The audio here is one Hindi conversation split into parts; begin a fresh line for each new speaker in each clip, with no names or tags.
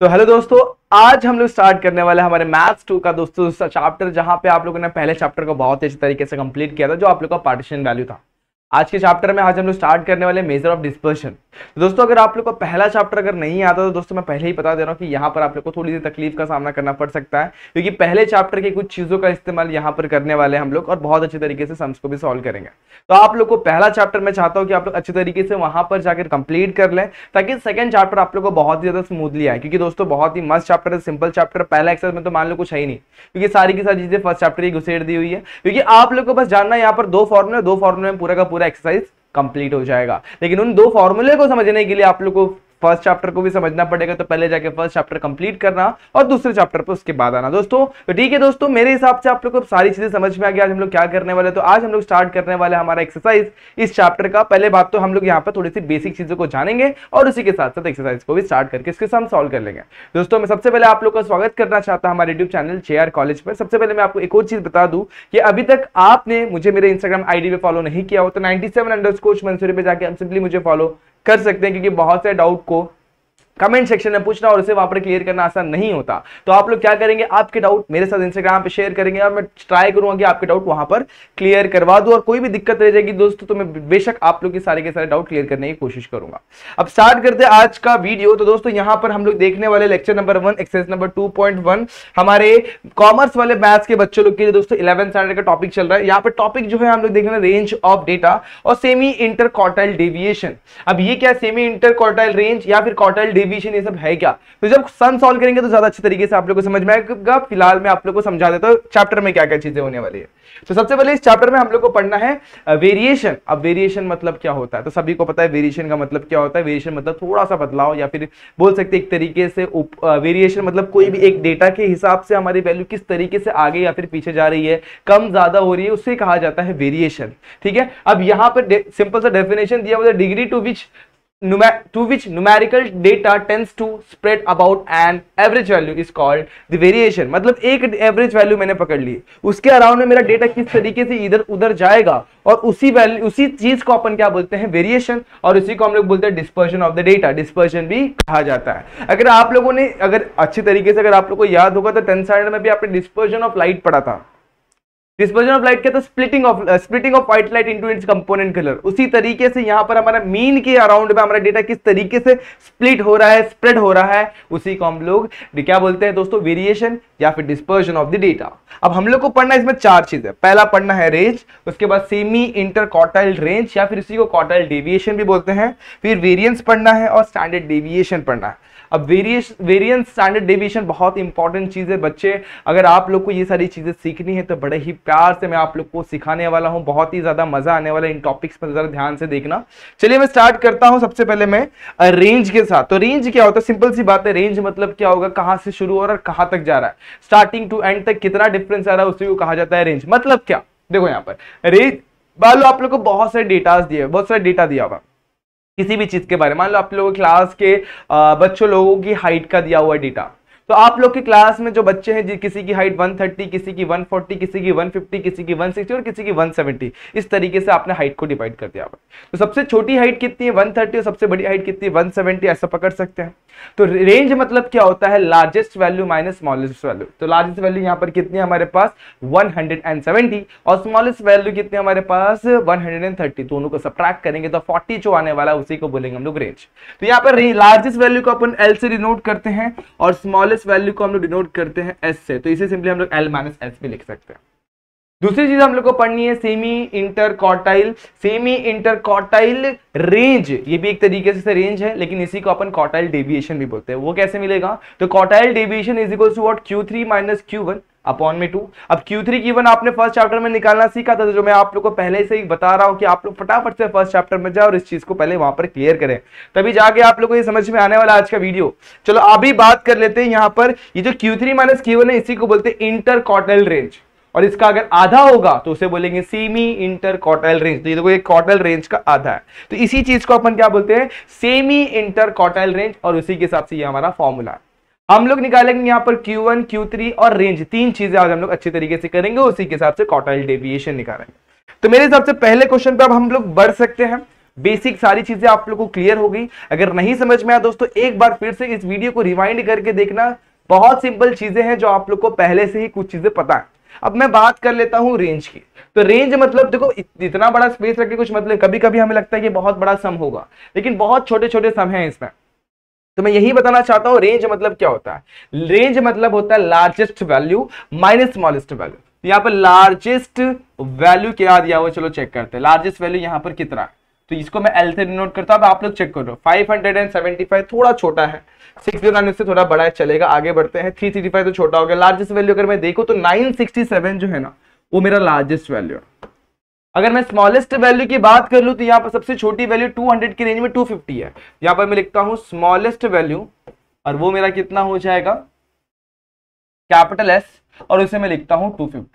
तो हेलो दोस्तों आज हम लोग स्टार्ट करने वाले हमारे मैथ्स टू का दोस्तों चैप्टर जहां पे आप लोगों ने पहले चैप्टर को बहुत अच्छे तरीके से कंप्लीट किया था जो आप लोग का पार्टीशन वैल्यू था आज के चैप्टर में आज हम लोग स्टार्ट करने वाले मेजर ऑफ डिस्पर्शन तो दोस्तों अगर आप लोग को पहला चैप्टर अगर नहीं आता तो दोस्तों मैं पहले ही बता दे रहा हूँ कि यहाँ पर आप लोग को थोड़ी सी तकलीफ का सामना करना पड़ सकता है क्योंकि पहले चैप्टर की कुछ चीज़ों का इस्तेमाल यहाँ पर करने वाले हम लोग और बहुत अच्छे तरीके से सम्स को भी सॉल्व करेंगे तो आप लोग को पहला चैप्टर मैं चाहता हूँ कि आप लोग अच्छे तरीके से वहां पर जाकर कंप्लीट कर लें ताकि सेकंड चैप्टर आप लोग को बहुत ही ज़्यादा स्मूथली आए क्योंकि दोस्तों बहुत ही मस्त चैप्टर है सिंपल चैप्टर पहला एक्सर में तो मान लो कुछ है ही नहीं क्योंकि सारी की सारी चीज़ें फर्स्ट चैप्टर ही घुसेड़ दी हुई है क्योंकि आप लोग को बस जानना यहाँ पर दो फॉर्मुले दो फॉर्मुले में पूरा का पूरा एक्सरसाइज कंप्लीट हो जाएगा लेकिन उन दो फॉर्मूले को समझने के लिए आप लोग को फर्स्ट चैप्टर को भी समझना पड़ेगा तो पहले जाके फर्स्ट चैप्टर कंप्लीट करना और दूसरे चैप्टर पर उसके बाद आना दोस्तों तो ठीक है दोस्तों मेरे हिसाब से आप लोग को सारी चीजें समझ में आ गया आज हम लोग क्या करने वाले तो आज हम लोग स्टार्ट करने वाले हमारा एक्सरसाइज इस चैप्टर का पहले बात तो हम लोग यहाँ पर थोड़ी सी बेसिक चीजों को जानेंगे और उसी के साथ साथ एक्सरसाइज को भी स्टार्ट करके इसके साथ सॉल्व कर लेंगे दोस्तों मैं सबसे पहले आप लोग का स्वागत करना चाहता हूँ हमारे यूट्यूब चैनल जे कॉलेज पर सबसे पहले मैं आपको एक और चीज बता दू कि अभी तक आपने मुझे मेरे इंस्टाग्राम आईडी पे फॉलो नहीं किया हो तो नाइनटी सेवन अंडर स्कोच मंसूरी पे जाके आप सिंपली मुझे फॉलो कर सकते हैं क्योंकि बहुत से डाउट को कमेंट सेक्शन में पूछना और उसे वहां पर क्लियर करना आसान नहीं होता तो आप लोग क्या करेंगे आपके डाउट मेरे साथ इंस्टाग्राम पे शेयर करेंगे और मैं ट्राई करूंगा कि आपके डाउट वहां पर क्लियर करवा दूं और कोई भी दिक्कत रह जाएगी दोस्तों तो मैं बेशक आप लोग के सारे के सारे डाउट क्लियर करने की कोशिश करूंगा अब स्टार्ट करते हैं आज का वीडियो तो दोस्तों यहां पर हम लोग देखने वाले lecture number one exercise number two हमारे कॉमर्स वाले मैथ्स के बच्चों लोग के लिए दोस्तों इलेवन स्टैंडर्ड का टॉपिक चल रहा है यहाँ पर टॉपिक जो है हम लोग देख रहे रेंज ऑफ डेटा और सेमी इंटर क्वार्टाइल डेविएशन अब ये क्या सेमी इंटर क्वार्टाइल रेंज या फिर क्वार्टाइल डेविएशन ये सब है क्या तो जब सन सॉल्व करेंगे तो ज्यादा अच्छे तरीके से आप लोग को समझ में आएगा फिलहाल मैं आप लोग को समझा देता हूँ चैप्टर में क्या क्या चीजें होने वाली है तो सबसे पहले इस चैप्टर में हम लोग को पढ़ना है वेरिएशन अब वेरिएशन मतलब क्या होता है तो सभी को पता है वेरिएशन का मतलब क्या होता है वेरिएशन मतलब थोड़ा सा बदलाव या फिर बोल सकते एक तरीके से वेरिएशन मतलब कोई भी एक डेटा के हिसाब से हमारी वैल्यू किस तरीके से आगे या फिर पीछे जा रही है कम ज्यादा हो रही है उसे कहा जाता है वेरिएशन ठीक है अब यहाँ पर सिंपल सा डेफिनेशन दिया हुआ degree to which to which numerical data tends to spread about an average value is called the variation मतलब एक average value मैंने पकड़ ली उसके अराउंड में मेरा डेटा किस तरीके से इधर उधर जाएगा और उसी वैल्यू उसी चीज को अपन क्या बोलते हैं वेरिएशन और उसी को हम लोग बोलते हैं dispersion of the data dispersion भी कहा जाता है अगर आप लोगों ने अगर अच्छे तरीके से अगर आप लोग को याद होगा तो टेंथ स्टैंडर्ड में भी आपने डिस्पर्जन ऑफ लाइट पढ़ा था डिस्पर्जन ऑफ लाइट कहता है splitting of splitting of white light into its component colour उसी तरीके से यहां पर हमारा मीन के अराउंड में हमारा डेटा किस तरीके से स्प्लिट हो रहा है स्प्रेड हो रहा है उसी को हम लोग क्या बोलते हैं दोस्तों वेरिएशन या फिर डिस्पर्जन ऑफ द डेटा अब हम लोग को पढ़ना इसमें चार चीजें पहला पढ़ना है रेंज उसके बाद सेमी इंटर कॉटाइल रेंज या फिर इसी को कॉटाइल डेविएशन भी बोलते हैं फिर वेरियंस पढ़ना है और स्टैंडर्ड डेविएशन पढ़ना है अब वेरियस वेरियंस स्टैंडर्ड डेविएशन बहुत इंपॉर्टेंट चीज़ है बच्चे अगर आप लोग को ये सारी चीज़ें सीखनी है तो बड़े ही प्यार से मैं आप लोग को सिखाने वाला हूँ बहुत ही ज़्यादा मज़ा आने वाला इन टॉपिक्स पर ज़रा ध्यान से देखना चलिए मैं स्टार्ट करता हूँ सबसे पहले मैं रेंज के साथ तो रेंज क्या होता है सिंपल सी बात है रेंज मतलब क्या होगा कहाँ से शुरू हो रहा है कहाँ तक जा रहा है स्टार्टिंग टू एंड तक कितना डिफरेंस आ रहा है उसी को कहा जाता है रेंज मतलब क्या देखो यहाँ पर रेंज बालो आप लोग को बहुत सारे डेटाज दिए बहुत सारे डेटा दिया हुआ किसी भी चीज़ के बारे में मान लो आप लोगों क्लास के बच्चों लोगों की हाइट का दिया हुआ डेटा तो आप लोग की क्लास में जो बच्चे हैं जी किसी की हाइट 130 किसी की 140 किसी की 150 किसी की 160 और किसी की 170 इस तरीके से आपने हाइट को डिवाइड कर दिया तो सबसे छोटी हाइट कितनी है 130 और सबसे बड़ी हाइट कितनी है 170 ऐसा पकड़ सकते हैं तो रेंज मतलब क्या होता है largest value minus smallest value तो लार्जेस्ट वैल्यू यहाँ पर कितनी है हमारे पास वन और स्मॉलेस्ट वैल्यू कितनी हमारे पास वन दोनों को सब्ट्रैक्ट करेंगे तो फोर्टी जो आने वाला उसी को बोलेंगे हम लोग रेंज तो यहाँ पर लार्जेस्ट वैल्यू को अपन एल से रिनोट करते हैं और स्मॉलेस्ट माइनस वैल्यू को हम लोग डिनोट करते हैं एस से तो इसे सिंपली हम लोग एल माइनस एस भी लिख सकते हैं दूसरी चीज हम लोग को पढ़नी है semi interquartile semi interquartile range ये भी एक तरीके से रेंज है लेकिन इसी को अपन कॉटाइल डेविएशन भी बोलते हैं वो कैसे मिलेगा तो quartile deviation is equal to what Q three minus Q one upon में टू अब Q3 की वन आपने फर्स्ट चैप्टर में निकालना सीखा था तो जो मैं आप लोग को पहले से ही बता रहा हूं कि आप लोग फटाफट से फर्स्ट चैप्टर में जाए और इस चीज को पहले वहां पर क्लियर करें तभी जाके आप लोग को ये समझ में आने वाला आज का वीडियो चलो अभी बात कर लेते हैं यहां पर ये जो क्यू थ्री माइनस है इसी को बोलते हैं इंटर कॉटल रेंज और इसका अगर आधा होगा तो उसे बोलेंगे सेमी इंटर कॉटल रेंज तो ये देखो ये कॉटल रेंज का आधा है तो इसी चीज को अपन क्या बोलते हैं सेमी इंटर कॉटल रेंज और उसी के हिसाब से ये हमारा फॉर्मूला है हम लोग निकालेंगे यहाँ पर Q1, Q3 और रेंज तीन चीजें आज हम लोग अच्छे तरीके से करेंगे उसी के हिसाब से कॉटाइल डेविएशन निकालेंगे तो मेरे हिसाब से पहले क्वेश्चन पे अब हम लोग बढ़ सकते हैं बेसिक सारी चीजें आप लोग को क्लियर हो गई अगर नहीं समझ में आया दोस्तों एक बार फिर से इस वीडियो को रिवाइंड करके देखना बहुत सिंपल चीजें हैं जो आप लोग को पहले से ही कुछ चीजें पता है अब मैं बात कर लेता हूँ रेंज की तो रेंज मतलब देखो इतना बड़ा स्पेस रखे कुछ मतलब कभी कभी हमें लगता है कि बहुत बड़ा सम होगा लेकिन बहुत छोटे छोटे सम है इसमें तो मैं यही बताना चाहता हूँ रेंज मतलब क्या होता है रेंज मतलब होता है largest value minus smallest value तो यहाँ पर लार्जेस्ट वैल्यू क्या दिया हुआ चलो चेक करते हैं लार्जेस्ट वैल्यू यहाँ पर कितना है तो इसको मैं एल से डिनोट करता हूं आप लोग चेक करो 575 थोड़ा छोटा है 609 से थोड़ा बड़ा है चलेगा आगे बढ़ते हैं 335 तो छोटा हो गया लार्जेस्ट वैल्यू अगर मैं देखो तो 967 जो है ना वो मेरा लार्जेस्ट वैल्यू है अगर मैं स्मॉलेस्ट वैल्यू की बात कर लू तो यहां पर सबसे छोटी वैल्यू 200 की रेंज में 250 है यहां पर मैं लिखता हूं स्मॉलेस्ट वैल्यू और वो मेरा कितना हो जाएगा कैपिटल एस और उसे मैं लिखता टू 250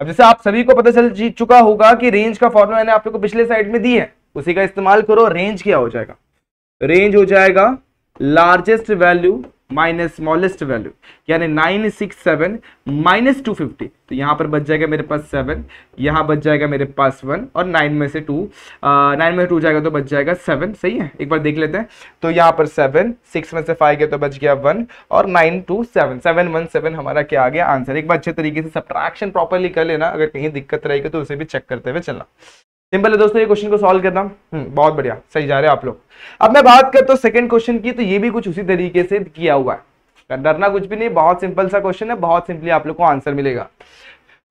अब जैसे आप सभी को पता चल चुका होगा कि रेंज का फॉर्मूला मैंने आप लोग को पिछले साइड में दी है उसी का इस्तेमाल करो रेंज क्या हो जाएगा रेंज हो जाएगा largest value minus smallest value यानी nine six seven minus two fifty तो यहाँ पर बच जाएगा मेरे पास सेवन यहाँ बच जाएगा मेरे पास वन और नाइन में से टू नाइन में से टू जाएगा तो बच जाएगा सेवन सही है एक बार देख लेते हैं तो यहाँ पर सेवन सिक्स में से फाइव गया तो बच गया वन और nine two seven seven one seven हमारा क्या आ गया आंसर एक बार अच्छे तरीके से सब्ट्रैक्शन प्रॉपरली कर लेना अगर कहीं दिक्कत रहेगी तो उसे भी चेक करते हुए चलना सिंपल है दोस्तों ये क्वेश्चन को सॉल्व करना हम्म, बहुत बढ़िया सही जा रहे हैं आप लोग अब मैं बात करता हूँ सेकंड क्वेश्चन की तो ये भी कुछ उसी तरीके से किया हुआ है डरना कुछ भी नहीं बहुत सिंपल सा क्वेश्चन है बहुत सिंपली आप लोग को आंसर मिलेगा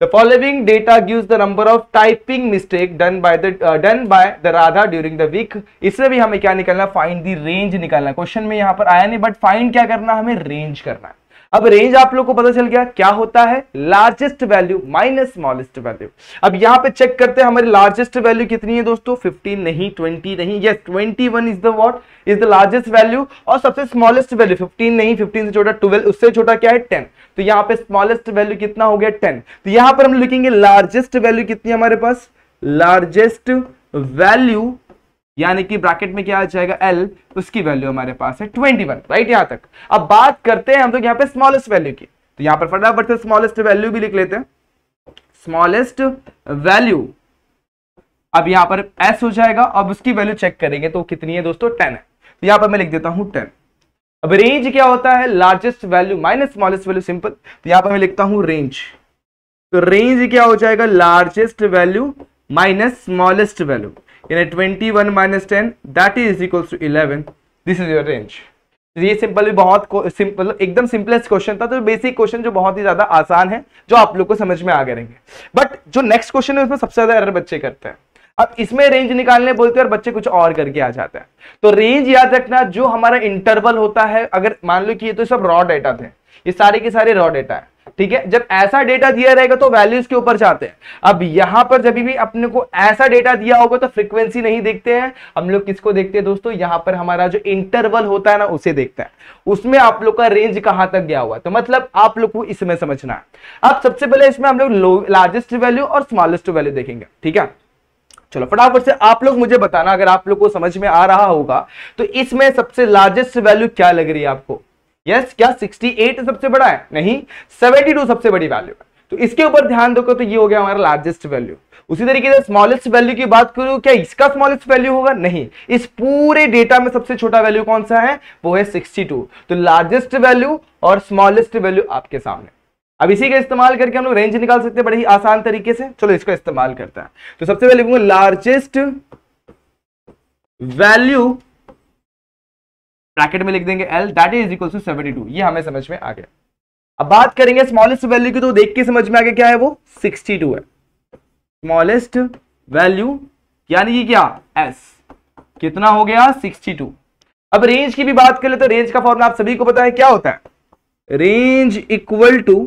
the following data gives the number of typing mistake done by the done by the Radha during the week इसमें भी हमें क्या निकालना फाइंड द रेंज निकालना क्वेश्चन में यहाँ पर आया नहीं बट फाइंड क्या करना हमें रेंज करना है अब रेंज आप लोग को पता चल गया क्या होता है largest value minus smallest value अब यहां पे चेक करते हैं हमारी लार्जेस्ट वैल्यू कितनी है दोस्तों 15 नहीं 20 नहीं yes 21 is the what is the largest value और सबसे स्मॉलेस्ट वैल्यू 15 नहीं 15 से छोटा 12 उससे छोटा क्या है 10 तो यहाँ पे स्मॉलेस्ट वैल्यू कितना हो गया टेन तो यहां पर हम लिखेंगे लार्जेस्ट वैल्यू कितनी हमारे पास लार्जेस्ट वैल्यू यानी कि ब्रैकेट में क्या आ जाएगा एल उसकी वैल्यू हमारे पास है ट्वेंटी वन राइट यहां तक अब बात करते हैं हम लोग यहाँ पे स्मॉलेस्ट वैल्यू की तो यहां पर फटाफट से स्मॉलेस्ट वैल्यू भी लिख लेते हैं स्मॉलेस्ट वैल्यू अब यहां पर एस हो जाएगा अब उसकी वैल्यू चेक करेंगे तो कितनी है दोस्तों टेन है तो यहां पर मैं लिख देता हूं टेन अब रेंज क्या होता है largest value minus smallest value simple तो यहां पर मैं लिखता हूं रेंज तो रेंज क्या हो जाएगा largest value minus smallest value यानी 21 one minus ten that is equals to eleven this is your range ये सिंपल भी बहुत सिंपल एकदम सिंपलेस्ट क्वेश्चन था तो बेसिक क्वेश्चन जो बहुत ही ज्यादा आसान है जो आप लोग को समझ में आ गए बट जो नेक्स्ट क्वेश्चन है उसमें सबसे ज्यादा एरर बच्चे करते हैं अब इसमें रेंज निकालने बोलते हैं और बच्चे कुछ और करके आ जाते हैं तो रेंज याद रखना जो हमारा इंटरवल होता है अगर मान लो कि ये तो सब रॉ डेटा थे ये सारे के सारे रॉ डेटा है ठीक है जब ऐसा डेटा दिया रहेगा तो वैल्यूज के ऊपर चाहते हैं अब यहां पर जब भी अपने को ऐसा डेटा दिया होगा तो फ्रीक्वेंसी नहीं देखते हैं हम लोग किसको देखते हैं दोस्तों यहां पर हमारा जो इंटरवल होता है ना उसे देखते हैं उसमें आप लोग का रेंज कहां तक गया हुआ तो मतलब आप लोग को इसमें समझना है अब सबसे पहले इसमें हम लोग लार्जेस्ट वैल्यू और स्मॉलेस्ट वैल्यू देखेंगे ठीक है चलो फटाफट से आप लोग मुझे बताना अगर आप लोग को समझ में आ रहा होगा तो इसमें सबसे लार्जेस्ट वैल्यू क्या लग रही है आपको यस yes, क्या 68 सबसे बड़ा है नहीं 72 सबसे बड़ी वैल्यू है तो इसके ऊपर ध्यान दोगे तो ये हो गया हमारा लार्जेस्ट वैल्यू उसी तरीके से स्मॉलेस्ट वैल्यू की बात करूं क्या इसका स्मॉलेस्ट वैल्यू होगा नहीं इस पूरे डेटा में सबसे छोटा वैल्यू कौन सा है वो है 62 तो लार्जेस्ट वैल्यू और स्मॉलेस्ट वैल्यू आपके सामने अब इसी का इस्तेमाल करके हम लोग रेंज निकाल सकते हैं बड़े ही आसान तरीके से चलो इसका इस्तेमाल करते हैं तो सबसे पहले लार्जेस्ट वैल्यू ब्रैकेट में लिख देंगे L that is equal to seventy two ये हमें समझ में आ गया अब बात करेंगे स्मॉलेस्ट वैल्यू की तो देख के समझ में आ गया क्या है वो सिक्सटी टू है स्मॉलेस्ट वैल्यू यानी कि क्या एस कितना हो गया सिक्सटी टू अब रेंज की भी बात कर ले तो रेंज का फॉर्मूला आप सभी को पता है क्या होता है range equal to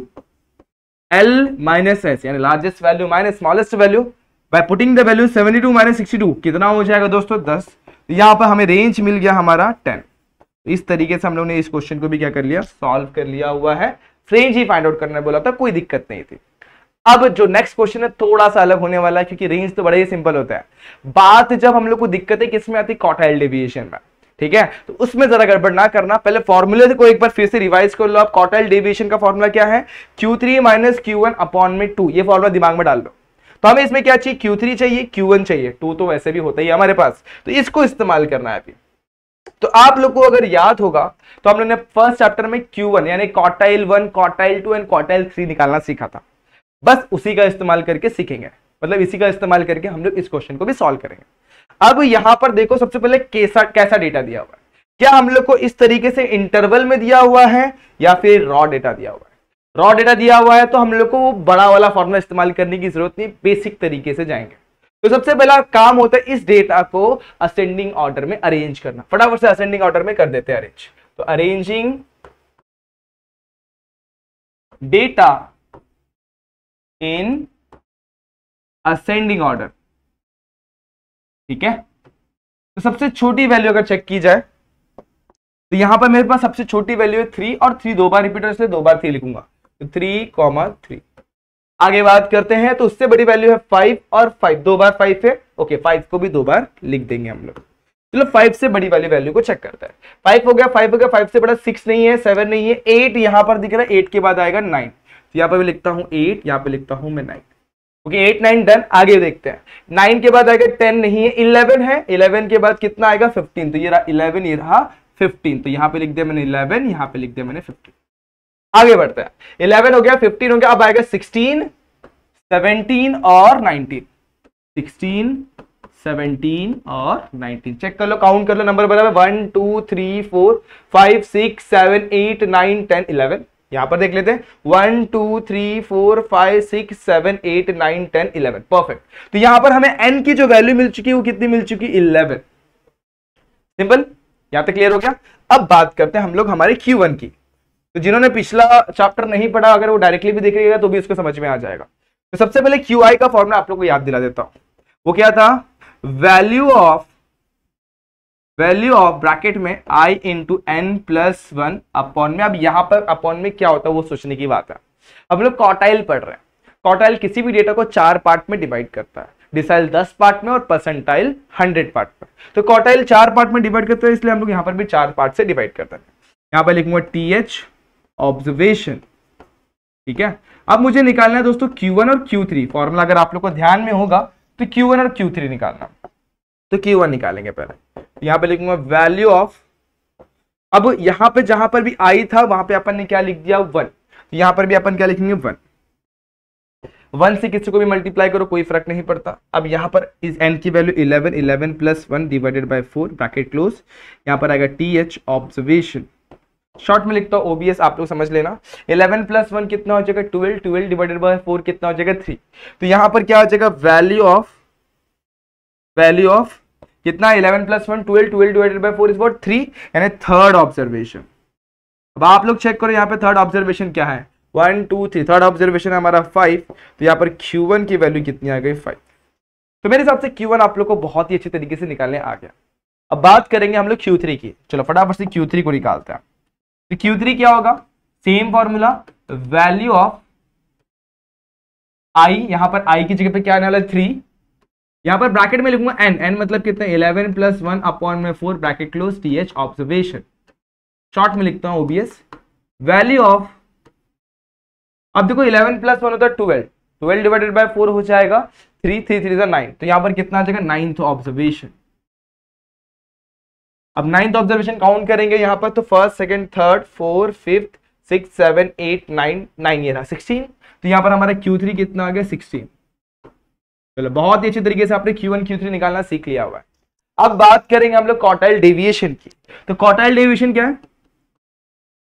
L minus S यानी largest value minus smallest value by putting the value 72 two minus sixty कितना हो जाएगा दोस्तों 10 यहां पर हमें रेंज मिल गया हमारा 10 इस तरीके से हम लोग ने इस क्वेश्चन को भी क्या कर लिया सॉल्व कर लिया हुआ है रेंज ही फाइंड आउट करने बोला था कोई दिक्कत नहीं थी अब जो नेक्स्ट क्वेश्चन है थोड़ा सा अलग होने वाला है क्योंकि रेंज तो बड़ा ही सिंपल होता है बात जब हम लोग को दिक्कत है किसमें आती है कॉटाइल डेविएशन में ठीक है तो उसमें जरा गड़बड़ ना करना पहले फॉर्मूले को एक बार फिर से रिवाइज कर लो आप कॉटाइल डेविएशन का फॉर्मूला क्या है Q three minus Q one upon में टू ये फॉर्मूला दिमाग में डाल दो तो हमें इसमें क्या चाहिए क्यू थ्री चाहिए क्यू वन चाहिए टू तो वैसे भी होता ही हमारे पास तो इसको इस्तेमाल करना है अभी तो आप लोग को अगर याद होगा तो हम लोग ने फर्स्ट चैप्टर में क्यू वन यानी quartile one quartile two and quartile three निकालना सीखा था बस उसी का इस्तेमाल करके सीखेंगे मतलब इसी का इस्तेमाल करके हम लोग इस क्वेश्चन को भी सॉल्व करेंगे अब यहां पर देखो सबसे पहले कैसा कैसा डेटा दिया हुआ है क्या हम लोग को इस तरीके से इंटरवल में दिया हुआ है या फिर रॉ डेटा दिया हुआ है रॉ डेटा दिया हुआ है तो हम लोग को वो बड़ा वाला फॉर्मूला इस्तेमाल करने की जरूरत नहीं बेसिक तरीके से जाएंगे तो सबसे पहला काम होता है इस डेटा को असेंडिंग ऑर्डर में अरेंज करना फटाफट से असेंडिंग ऑर्डर में कर देते हैं अरेंज तो arranging data in ascending order ठीक है तो सबसे छोटी वैल्यू अगर चेक की जाए तो यहां पर मेरे पास सबसे छोटी वैल्यू है थ्री और थ्री दो बार रिपीट से दो बार थ्री लिखूंगा तो थ्री कॉमा थ्री आगे बात करते हैं तो उससे बड़ी वैल्यू है फाइव और फाइव दो बार फाइव है ओके फाइव को भी दो बार लिख देंगे हम लोग चलो फाइव से बड़ी वाली वैल्यू को चेक करता है फाइव हो गया फाइव हो गया फाइव से बड़ा सिक्स नहीं है सेवन नहीं है एट यहाँ पर दिख रहा है एट के बाद आएगा नाइन तो यहाँ पर मैं लिखता हूँ एट यहाँ पर लिखता हूं मैं nine okay eight nine done आगे देखते हैं नाइन के बाद आएगा टेन नहीं है इलेवन है इलेवन के बाद कितना आएगा फिफ्टीन तो ये रहा इलेवन ये रहा फिफ्टीन तो यहाँ पे लिख दिया मैंने इलेवन यहाँ पे लिख दिया मैंने फिफ्टीन आगे बढ़ते हैं इलेवन हो गया फिफ्टीन हो गया अब आएगा सिक्सटीन सेवनटीन और नाइनटीन सिक्सटीन सेवनटीन और नाइनटीन चेक कर लो काउंट कर लो नंबर बराबर one two three four five six seven eight nine ten eleven यहां पर देख लेते हैं one two three four five six seven eight nine ten eleven perfect तो यहां पर हमें एन की जो वैल्यू मिल चुकी है वो कितनी मिल चुकी इलेवन सिंपल यहां तक क्लियर हो गया अब बात करते हैं हम लोग हमारे क्यू वन की तो जिन्होंने पिछला चैप्टर नहीं पढ़ा अगर वो डायरेक्टली भी देखेगा तो भी उसको समझ में आ जाएगा तो सबसे पहले क्यू आई का फॉर्मूला आप लोग को याद दिला देता हूं वो क्या था value of value of bracket में i into N plus one upon में अब यहां पर अपॉन में क्या होता है वो सोचने की बात है अब लोग कॉटाइल पढ़ रहे हैं कॉटाइल किसी भी डेटा को चार पार्ट में डिवाइड करता है डिसाइल दस पार्ट में और परसेंटाइल हंड्रेड पार्ट में तो कॉटाइल चार पार्ट में डिवाइड करते हैं इसलिए हम लोग यहाँ पर भी चार पार्ट से डिवाइड करते हैं यहाँ पर लिखूंगा टी एच ऑब्जर्वेशन ठीक है अब मुझे निकालना है दोस्तों Q1 और Q3 थ्री फॉर्मूला अगर आप लोग को ध्यान में होगा तो Q1 और Q3 निकालना तो Q1 निकालेंगे पहले यहां पे लिखूंगा वैल्यू ऑफ अब यहां पे जहां पर भी आई था वहां पे अपन ने क्या लिख दिया वन तो यहां पर भी अपन क्या लिखेंगे वन वन से किसी को भी मल्टीप्लाई करो कोई फर्क नहीं पड़ता अब यहां पर इस एन की value eleven eleven plus one divided by four bracket close यहां पर आएगा टी एच ऑब्जर्वेशन शॉर्ट में लिखता हूँ ओबीएस आप लोग समझ लेना 11 प्लस वन कितना हो जाएगा 12 12 डिवाइडेड बाय 4 कितना हो जाएगा 3 तो यहाँ पर क्या हो जाएगा वैल्यू ऑफ वैल्यू ऑफ कितना 11 plus one twelve twelve divided by 4 is what three यानी थर्ड ऑब्जर्वेशन अब आप लोग चेक करो यहाँ पे थर्ड ऑब्जर्वेशन क्या है one two three third observation है हमारा फाइव तो यहाँ पर क्यू वन की वैल्यू कितनी आ गई फाइव तो मेरे हिसाब से क्यू वन आप लोग को बहुत ही अच्छे तरीके से निकालने आ गया अब बात करेंगे हम लोग क्यू थ्री की चलो फटाफट से क्यू थ्री को निकालते हैं तो Q3 क्या होगा same formula value of I यहां पर आई की जगह पे क्या आने वाला है थ्री यहां पर ब्रैकेट में लिखूंगा एन एन मतलब कितने इलेवन प्लस वन अपॉन में four bracket close T H observation short में लिखता हूं ओबीएस वैल्यू ऑफ अब देखो इलेवन प्लस वन होता है twelve twelve divided by four हो जाएगा थ्री थ्री थ्री नाइन तो यहां पर कितना आ जाएगा नाइन्थ ऑब्जर्वेशन अब नाइन्थ ऑब्जर्वेशन काउंट करेंगे यहाँ पर तो first second third four fifth six seven eight nine nine ये रहा सिक्सटीन तो यहाँ पर हमारा क्यू थ्री कितना आ गया सिक्सटीन चलो बहुत ही अच्छी तरीके से आपने क्यू वन क्यू थ्री निकालना सीख लिया हुआ है अब बात करेंगे हम लोग कॉटाइल डेविएशन की तो कॉटाइल डेविएशन क्या है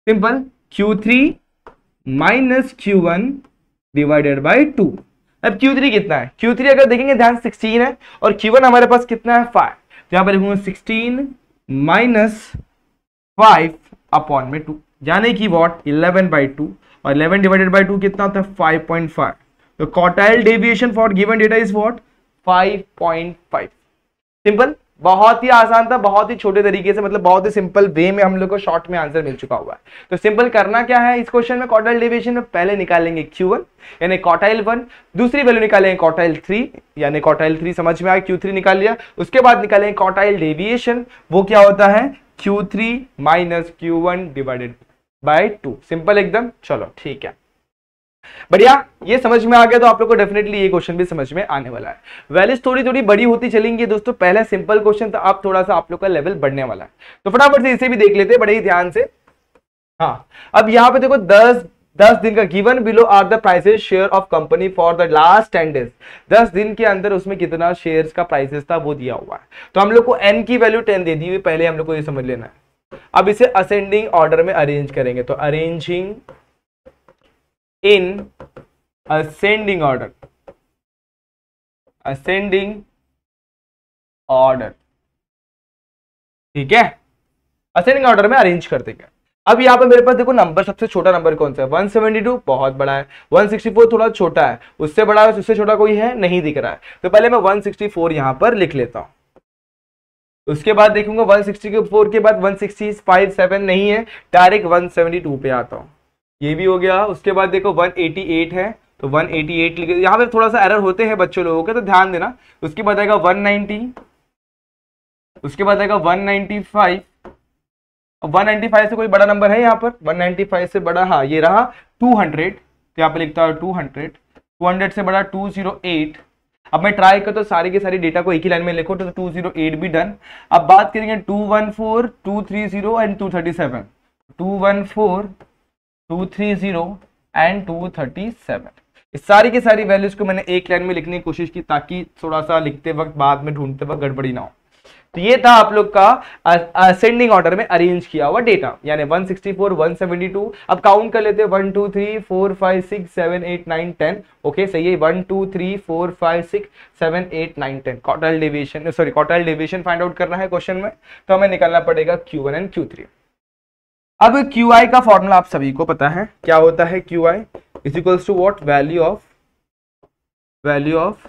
simple Q three minus Q one divided by two अब क्यू थ्री कितना है क्यू थ्री अगर देखेंगे ध्यान सिक्सटीन है और क्यू वन हमारे पास कितना है फाइव तो यहाँ पर लिखूंगा सिक्सटीन माइनस फाइव अपॉन में टू यानी कि वॉट इलेवन बाई टू और इलेवन डिवाइडेड बाई टू कितना होता है फाइव पॉइंट फाइव तो quartile deviation for given data is what five point five simple बहुत ही आसान था बहुत ही छोटे तरीके से मतलब बहुत ही सिंपल वे में हम लोग को शॉर्ट में आंसर मिल चुका हुआ है तो सिंपल करना क्या है इस क्वेश्चन में कॉटाइल डेविएशन में पहले निकालेंगे क्यू वन यानी कॉटाइल वन दूसरी वैल्यू निकालेंगे कॉटाइल थ्री यानी कॉटाइल थ्री समझ में आया क्यू थ्री निकाल लिया उसके बाद निकालेंगे कॉटाइल डेविएशन वो क्या होता है Q three minus Q one divided by two simple एकदम चलो ठीक है बढ़िया ये समझ में आ गया तो आप लोग को डेफिनेटली ये क्वेश्चन भी समझ में आने वाला है वैल्यूज थोड़ी थोड़ी बड़ी होती चलेंगी दोस्तों पहला सिंपल क्वेश्चन तो आप थोड़ा सा आप लोग का लेवल बढ़ने वाला है तो फटाफट से इसे भी देख लेते हैं बड़े ही ध्यान से हाँ अब यहाँ पे देखो दस दस दिन का given below are the prices share of company for the last ten days दस दिन के अंदर उसमें कितना शेयर का प्राइसेस था वो दिया हुआ है तो हम लोग को एन की वैल्यू टेन दे दी हुई पहले हम लोग को ये समझ लेना है अब इसे असेंडिंग ऑर्डर में अरेंज करेंगे तो arranging in ascending order ascending order ठीक है असेंडिंग ऑर्डर में अरेंज कर देंगे अब यहाँ पर मेरे पास देखो नंबर सबसे छोटा नंबर कौन सा है 172 बहुत बड़ा है 164 थोड़ा छोटा है उससे बड़ा है उससे छोटा कोई है नहीं दिख रहा है तो पहले मैं 164 यहाँ पर लिख लेता हूँ उसके बाद देखूंगा 164 के बाद 165 सेवन नहीं है डायरेक्ट 172 पे आता हूँ ये भी हो गया उसके बाद देखो 188 है तो 188 एटी एट लिखे यहाँ पर थोड़ा सा एरर होते हैं बच्चों लोगों के तो ध्यान देना उसके बाद आएगा 190 उसके बाद आएगा 195 अब 195 से कोई बड़ा नंबर है यहाँ पर 195 से बड़ा हाँ ये रहा 200 हंड्रेड तो यहाँ पर लिखता है 200 200 से बड़ा 208 अब मैं ट्राई कर तो सारे के सारे डेटा को एक ही लाइन में लिखो तो टू तो भी डन अब बात करेंगे 214 230 एंड टू 214 230 एंड 237 इस सारी की सारी वैल्यूज को मैंने एक लाइन में लिखने की कोशिश की ताकि थोड़ा सा लिखते वक्त बाद में ढूंढते वक्त गड़बड़ी ना हो तो ये था आप लोग का असेंडिंग ऑर्डर में अरेंज किया हुआ डेटा यानी 164, 172 अब काउंट कर लेते हैं one two three four five six seven eight nine ten okay सही है one two three four five six seven eight nine ten quartile division sorry quartile division find out करना है क्वेश्चन में तो हमें निकालना पड़ेगा Q one and Q three अब क्यू आई का फॉर्मूला आप सभी को पता है क्या होता है Q I is equals to what value of value of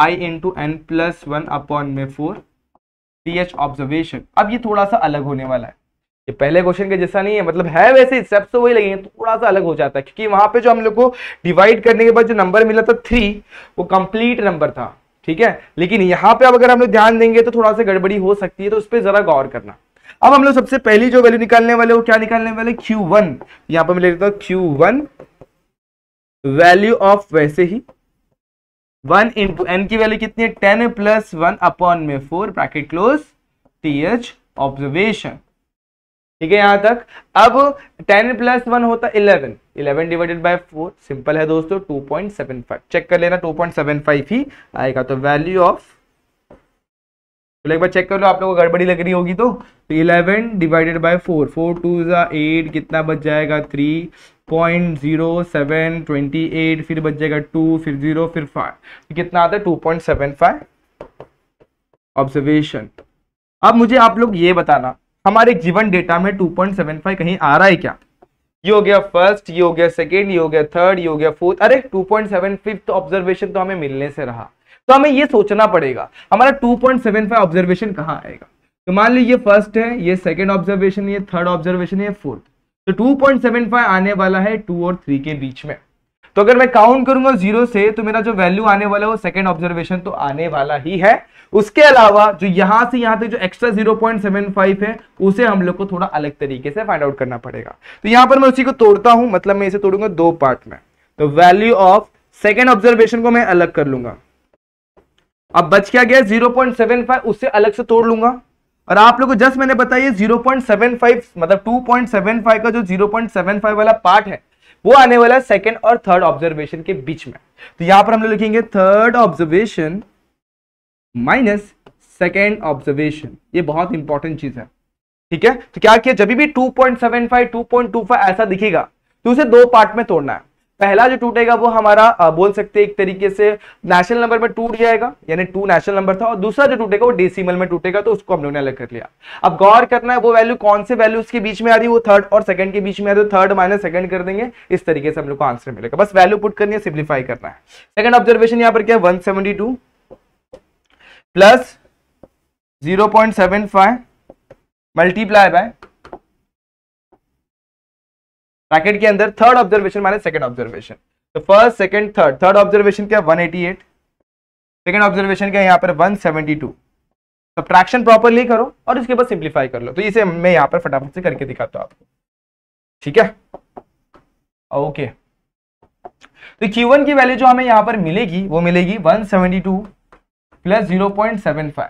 I into N plus one upon में फोर टी एच ऑब्जर्वेशन अब ये थोड़ा सा अलग होने वाला है ये पहले क्वेश्चन के जैसा नहीं है मतलब है वैसे स्टेप्स तो वही लगेंगे थोड़ा सा अलग हो जाता है क्योंकि वहां पे जो हम लोग को डिवाइड करने के बाद जो नंबर मिला था थ्री वो कंप्लीट नंबर था ठीक है लेकिन यहाँ पे अब अगर हम लोग ध्यान देंगे तो थोड़ा सा गड़बड़ी हो सकती है तो उस पर जरा गौर करना अब हम लोग सबसे पहली जो वैल्यू निकालने वाले वो क्या निकालने वाले क्यू वन यहां पर मैं लेता हूं क्यू वन वैल्यू ऑफ वैसे ही वन इंटू एन की वैल्यू कितनी है टेन प्लस वन अपॉन में four bracket close T H observation ठीक है यहां तक अब टेन प्लस वन होता eleven eleven divided by four simple है दोस्तों two point seven five check कर लेना टू पॉइंट सेवन फाइव ही आएगा तो वैल्यू ऑफ चलो तो एक बार चेक कर लो आप लोगों को गड़बड़ी लग रही होगी तो, तो eleven divided by four four two ज़ा एट कितना बच जाएगा three point zero seven twenty eight फिर बच जाएगा टू फिर जीरो फिर फाइव तो कितना आता है two point seven five observation अब मुझे आप लोग ये बताना हमारे जीवन डेटा में टू पॉइंट सेवन फाइव कहीं आ रहा है क्या ये हो गया फर्स्ट ये हो गया सेकेंड ये हो गया थर्ड ये हो गया फोर्थ अरे two point seven fifth observation तो हमें मिलने से रहा तो हमें ये सोचना पड़ेगा हमारा 2.75 ऑब्जर्वेशन कहाँ आएगा तो मान लीजिए फर्स्ट है ये सेकेंड ऑब्जर्वेशन ये थर्ड ऑब्जर्वेशन ये फोर्थ तो 2.75 आने वाला है टू और थ्री के बीच में तो अगर मैं काउंट करूंगा जीरो से तो मेरा जो वैल्यू आने वाला है वो सेकेंड ऑब्जर्वेशन तो आने वाला ही है उसके अलावा जो यहां से यहां तक जो एक्स्ट्रा 0.75 है उसे हम लोग को थोड़ा अलग तरीके से फाइंड आउट करना पड़ेगा तो यहां पर मैं उसी को तोड़ता हूं मतलब मैं इसे तोड़ूंगा दो पार्ट में तो वैल्यू ऑफ सेकेंड ऑब्जर्वेशन को मैं अलग कर लूंगा अब बच क्या गया जीरो पॉइंट सेवन फाइव उससे अलग से तोड़ लूंगा और आप लोगों को जस्ट मैंने बताया फाइव मतलब फाइव का जो फाइव वाला पार्ट है वो आने वाला है सेकेंड और थर्ड ऑब्जर्वेशन के बीच में तो यहां पर हम लोग लिखेंगे third observation minus second observation ये बहुत इंपॉर्टेंट चीज है ठीक है तो क्या किया जब भी टू फाइव ऐसा दिखेगा तो उसे दो पार्ट में तोड़ना है पहला जो टूटेगा वो हमारा बोल सकते हैं एक तरीके से नेशनल नंबर में टूट जाएगा यानी टू नेशनल नंबर था और दूसरा जो टूटेगा वो डेसिमल में टूटेगा तो उसको हम लोग ने अलग कर लिया अब गौर करना है वो वैल्यू कौन से वैल्यू उसके बीच में आ रही है वो थर्ड और सेकंड के बीच में आ रही है थर्ड माइनस सेकंड कर देंगे इस तरीके से हम लोग को आंसर मिलेगा बस वैल्यू पुट करनी है सिंप्लीफाई करना है सेकंड ऑब्जर्वेशन यहाँ पर क्या है one seventy two plus zero point seven five multiply by bracket के अंदर थर्ड ऑब्जर्वेशन माने सेकंड ऑब्जर्वेशन तो first second third third observation क्या one eighty eight second observation क्या यहाँ पर one seventy two 172 traction properly करो और इसके बाद सिंप्लीफाई कर लो तो इसे मैं यहाँ पर फटाफट से करके दिखाता हूँ आपको ठीक है ओके तो Q1 की वैल्यू जो हमें यहाँ पर मिलेगी वो मिलेगी 172 प्लस 0.75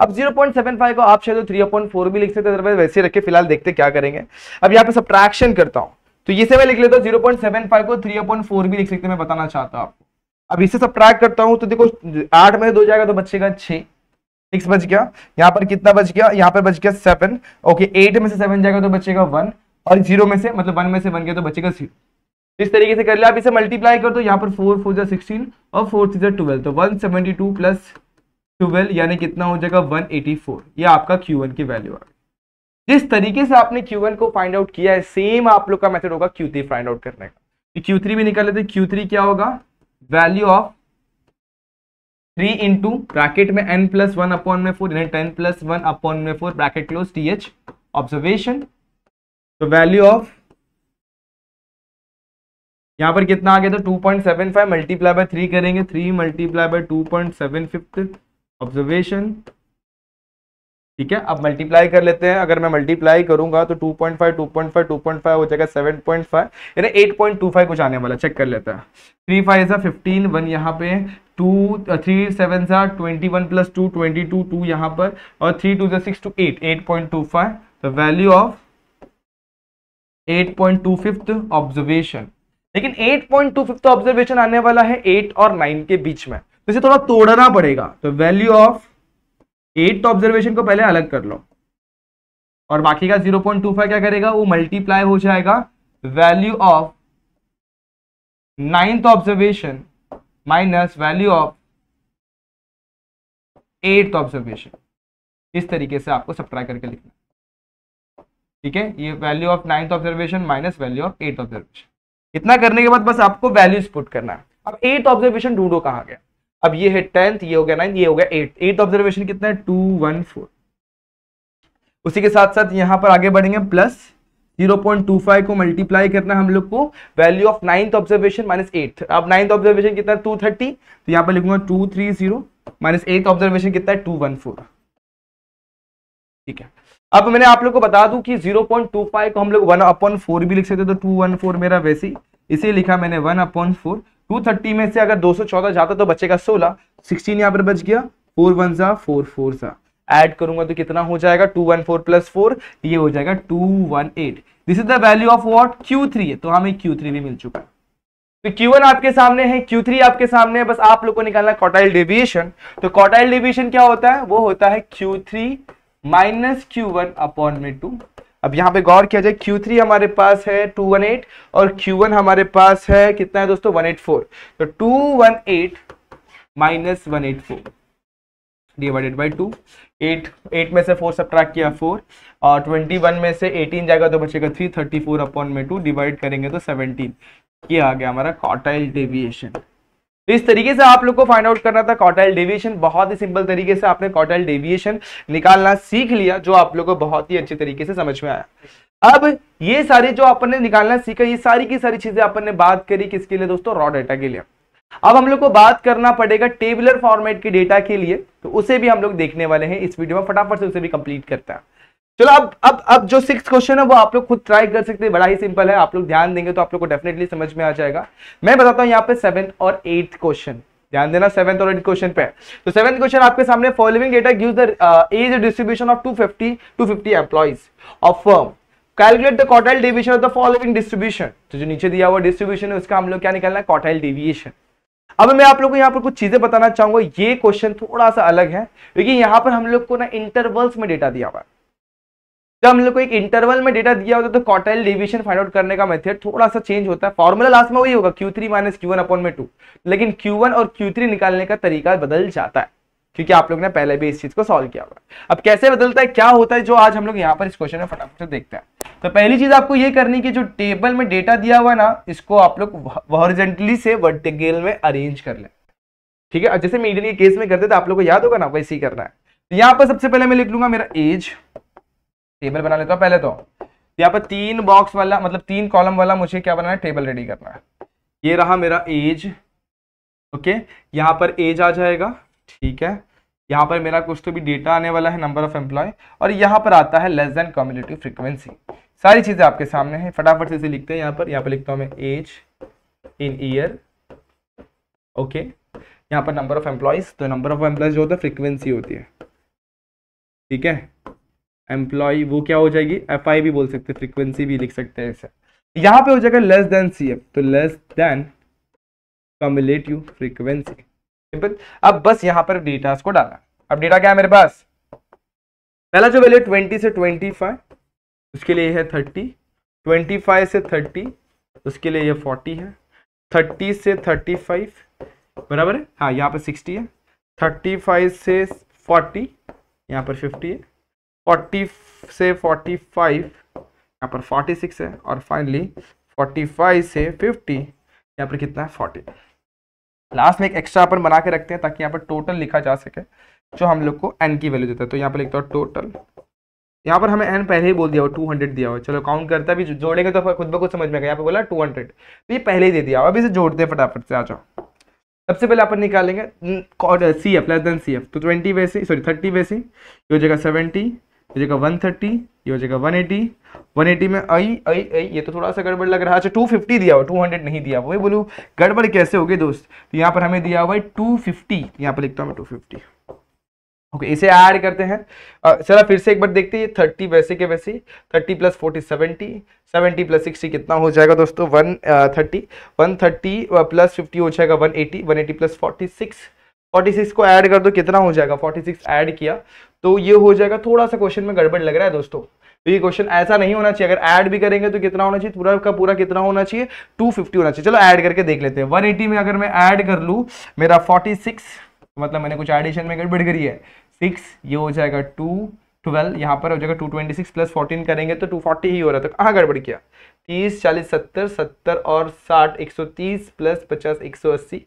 अब 0.75 को आप शायद 3.4 भी लिख सकते हैं वैसे रखे फिलहाल देखते क्या करेंगे अब यहाँ पर सब्ट्रैक्शन करता हूँ तो ये से मैं लिख लेता हूँ जीरो को थ्री अपॉइंट फोर भी लिख सकते मैं बताना चाहता हूँ आपको अब इसे सब करता हूँ तो देखो आठ में दो जाएगा तो बचेगा छः सिक्स बच गया यहाँ पर कितना बच गया यहाँ पर बच गया सेवन ओके एट में से सेवन जाएगा तो बचेगा वन और जीरो में से मतलब वन में से बन गया तो बचेगा जीरो तो इस तरीके से कर लिया आप इसे मल्टीप्लाई कर दो यहाँ पर फोर फोर जै सिक्सटीन और फोर थ्री जै ट्वेल्व तो one seventy two plus twelve यानी कितना हो जाएगा वन एटी फोर ये आपका क्यू वन की वैल्यू है जिस तरीके से आपने Q1 को फाइंड आउट किया है सेम आप लोग का मेथड होगा Q3 फाइंड आउट करने का क्यू तो थ्री भी निकाल लेते क्यू थ्री क्या होगा value of three into bracket में एन प्लस वन अपॉन में four ten plus one upon में four bracket close T H observation तो वैल्यू ऑफ यहां पर कितना आ गया था फाइव मल्टीप्लाई बाय थ्री करेंगे three multiply by two point seven fifth observation ठीक है अब मल्टीप्लाई कर लेते हैं अगर मैं मल्टीप्लाई करूंगा तो 2.5 2.5 2.5 हो जाएगा 7.5 यानी 8.25 कुछ आने वाला चेक कर लेते हैं थ्री फाइव सा फिफ्टीन वन यहाँ पे टू थ्री सेवन सा twenty one plus two twenty two two यहाँ पर और three two six two eight eight point two five the value of eight point two fifth observation लेकिन eight point two fifth observation आने वाला है एट और नाइन के बीच में तो इसे थोड़ा तोड़ना पड़ेगा तो वैल्यू ऑफ एट ऑब्जर्वेशन तो को पहले अलग कर लो और बाकी का 0.25 क्या करेगा वो मल्टीप्लाई हो जाएगा value of ninth observation minus value of eight observation इस तरीके से आपको सब्ट्राई करके लिखना ठीक है ये value of ninth observation minus value of eight observation इतना करने के बाद बस आपको वैल्यूज पुट करना है अब एट ऑब्जर्वेशन ढूंढो कहा गया अब ये है टेंथ ये हो गया नाइन्थ ये हो गया एट एट ऑब्जर्वेशन कितना है टू वन फोर उसी के साथ साथ यहां पर आगे बढ़ेंगे प्लस 0.25 को मल्टीप्लाई करना हम लोग को value of ninth observation minus eight अब नाइन्थ ऑब्जर्वेशन कितना टू थर्टी तो यहां पर लिखूंगा two three zero minus eight observation कितना है फोर ठीक है अब मैंने आप लोग को बता दूं कि 0.25 को हम लोग वन अपॉन फोर भी लिख सकते तो टू वन फोर मेरा वैसे ही इसे लिखा मैंने वन अपॉन फोर 230 में से अगर 214 जाता तो बचेगा 16 16 यहाँ पर बच गया फोर वन सा फोर फोर सा एड करूंगा तो कितना हो जाएगा two one four plus four ये हो जाएगा two one eight this is the value of what Q three है तो हमें क्यू थ्री भी मिल चुका है तो Q1 आपके सामने है Q3 आपके सामने है बस आप लोग को निकालना कॉटाइल डेविएशन तो कॉटाइल डेविएशन क्या होता है वो होता है Q3 three minus Q one upon में टू अब यहाँ पे गौर किया जाए Q3 हमारे पास है 218 और Q1 हमारे पास है कितना है दोस्तों 184 तो 218 one eight minus one 184 divided by two eight eight में से फोर सब्ट्रैक्ट किया फोर और ट्वेंटी वन में से एटीन जाएगा तो बचेगा थ्री थर्टी फोर अपॉन में टू डिवाइड करेंगे तो सेवनटीन ये आ गया हमारा कॉटाइल डेविएशन तो इस तरीके से आप लोग को फाइंड आउट करना था कॉटाइल डेविएशन बहुत ही सिंपल तरीके से आपने कॉटाइल डेविएशन निकालना सीख लिया जो आप लोग को बहुत ही अच्छे तरीके से समझ में आया अब ये सारे जो आपने निकालना सीखा ये सारी की सारी चीजें अपन ने बात करी किसके लिए दोस्तों रॉ डाटा के लिए अब हम लोग को बात करना पड़ेगा टेबलर फॉर्मेट के डेटा के लिए तो उसे भी हम लोग देखने वाले हैं इस वीडियो में फटाफट से उसे भी कंप्लीट करता है चलो अब अब अब जो सिक्स क्वेश्चन है वो आप लोग खुद ट्राई कर सकते हैं बड़ा ही सिंपल है आप लोग ध्यान देंगे तो आप लोग को डेफिनेटली समझ में आ जाएगा मैं बताता हूँ यहाँ पे सेवंथ और एट्थ क्वेश्चन ध्यान देना सेवंथ और एट्थ क्वेश्चन पे तो सेवेंथ क्वेश्चन आपके सामने following data gives the age distribution of two fifty employees of firm calculate the quartile division of the following distribution तो जो नीचे दिया हुआ डिस्ट्रीब्यूशन है उसका हम लोग क्या निकालना है क्वार्टाइल डिविएशन अब मैं आप लोग को यहाँ पर कुछ चीजें बताना चाहूंगा ये क्वेश्चन थोड़ा सा अलग है क्योंकि यहाँ पर हम लोग को ना इंटरवल्स में डेटा दिया हुआ है जब हम लोग को एक इंटरवल में डेटा दिया होता है तो क्वार्टाइल डिवीजन फाइंड आउट करने का मेथड थोड़ा सा चेंज होता है फॉर्मूला लास्ट में वही होगा Q three minus Q one upon में टू लेकिन क्यू वन और क्यू थ्री निकालने का तरीका बदल जाता है क्योंकि आप लोग ने पहले भी इस चीज को सॉल्व किया होगा अब कैसे बदलता है क्या होता है जो आज हम लोग यहाँ पर इस क्वेश्चन में फटाफट से देखते हैं तो पहली चीज आपको ये करनी कि जो टेबल में डेटा दिया हुआ ना इसको आप लोग वर्जेंटली से वर्टिकल में अरेंज कर ले ठीक है जैसे मीडियन के केस में करते थे आप लोग को याद होगा ना वैसे ही करना है तो यहाँ पर सबसे पहले मैं लिख लूंगा मेरा एज टेबल बना लेता हूँ पहले तो।, तो यहाँ पर तीन बॉक्स वाला मतलब तीन कॉलम वाला मुझे क्या बनाना है टेबल रेडी करना है ये रहा मेरा एज ओके यहाँ पर एज आ जाएगा ठीक है यहाँ पर मेरा कुछ तो भी डेटा आने वाला है नंबर ऑफ एम्प्लॉय और यहाँ पर आता है लेस देन कम्युनिटिव फ्रिक्वेंसी सारी चीज़ें आपके सामने हैं फटाफट से इसे लिखते हैं यहाँ पर यहाँ पर लिखता हूँ मैं एज इन ईयर ओके यहाँ पर नंबर ऑफ एम्प्लॉयज़ तो नंबर ऑफ एम्प्लॉयज़ जो होता है फ्रिक्वेंसी होती है ठीक है एम्प्लॉई वो क्या हो जाएगी एफ आई भी बोल सकते हैं फ्रीक्वेंसी भी लिख सकते हैं इसे यहाँ पे हो जाएगा लेस देन सी एफ तो less than cumulative uh frequency simple अब बस यहाँ पर डेटा को डाला अब डेटा क्या है मेरे पास पहला जो वैल्यू ट्वेंटी से ट्वेंटी फाइव उसके लिए है थर्टी ट्वेंटी फाइव से थर्टी उसके लिए ये फोर्टी है थर्टी से थर्टी फाइव बराबर है हाँ यहाँ पर सिक्सटी है थर्टी फाइव से फोर्टी यहाँ पर फिफ्टी है फोर्टी से फोर्टी फाइव यहाँ पर फोर्टी सिक्स है और फाइनली फोर्टी फाइव से फिफ्टी यहाँ पर कितना है फोर्टी लास्ट में एक एक्स्ट्रा अपन बना के रखते हैं ताकि यहाँ पर टोटल लिखा जा सके जो हम लोग को एन की वैल्यू देता है तो यहाँ पर लिखता हूँ टोटल यहाँ पर हमें एन पहले ही बोल दिया हुआ टू हंड्रेड दिया हुआ चलो काउंट करता भी जोड़ेंगे तो खुद ब खुद समझ में आएगा यहाँ पर बोला टू हंड्रेड तो ये पहले ही दे दिया हुआ अभी इसे जोड़ते हैं फटाफट से आ जाओ सबसे पहले अपन निकालेंगे C F less than C F तो ट्वेंटी वैसे सॉरी थर्टी वैसे ये हो जाएगा सेवेंटी हो जाएगा वन थर्टी ये हो जाएगा वन एटी वन एटी में आई आई आई ये तो थोड़ा सा गड़बड़ लग रहा है अच्छा टू फिफ्टी दिया हुआ टू हंड्रेड नहीं दिया हुआ वही बोलूँ गड़बड़ कैसे हो गई दोस्त तो यहाँ पर हमें दिया हुआ है टू फिफ्टी यहाँ पर लिखता हूँ टू फिफ्टी ओके इसे ऐड करते हैं सर फिर से एक बार देखते हैं थर्टी वैसे के वैसे thirty plus forty seventy seventy plus sixty कितना हो जाएगा दोस्तों one thirty one thirty plus fifty हो जाएगा one eighty one eighty plus forty six forty six को ऐड कर दो कितना हो जाएगा फोर्टी सिक्स ऐड किया तो ये हो जाएगा थोड़ा सा क्वेश्चन में गड़बड़ लग रहा है दोस्तों तो ये क्वेश्चन ऐसा नहीं होना चाहिए अगर ऐड भी करेंगे तो कितना होना चाहिए पूरा का पूरा कितना होना चाहिए 250 होना चाहिए चलो ऐड करके देख लेते हैं 180 में अगर मैं ऐड कर लूँ मेरा 46 मतलब मैंने कुछ एडिशन में गड़बड़ करी है सिक्स ये हो जाएगा टू ट्वेल्व यहाँ पर हो जाएगा two twenty six plus fourteen करेंगे तो टू फोर्टी ही हो रहा था कहाँ गड़बड़ किया तीस चालीस सत्तर सत्तर और साठ एक सौ तीस प्लस पचास एक सौ अस्सी